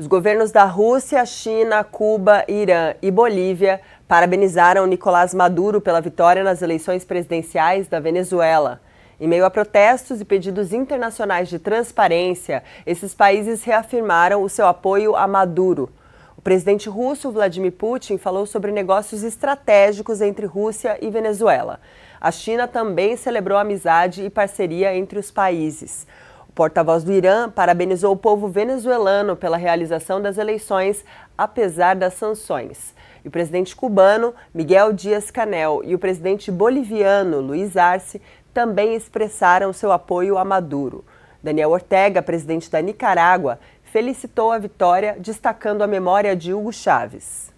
Os governos da Rússia, China, Cuba, Irã e Bolívia parabenizaram Nicolás Maduro pela vitória nas eleições presidenciais da Venezuela. Em meio a protestos e pedidos internacionais de transparência, esses países reafirmaram o seu apoio a Maduro. O presidente russo Vladimir Putin falou sobre negócios estratégicos entre Rússia e Venezuela. A China também celebrou amizade e parceria entre os países porta-voz do Irã parabenizou o povo venezuelano pela realização das eleições, apesar das sanções. E o presidente cubano, Miguel Dias Canel, e o presidente boliviano, Luiz Arce, também expressaram seu apoio a Maduro. Daniel Ortega, presidente da Nicarágua, felicitou a vitória, destacando a memória de Hugo Chávez.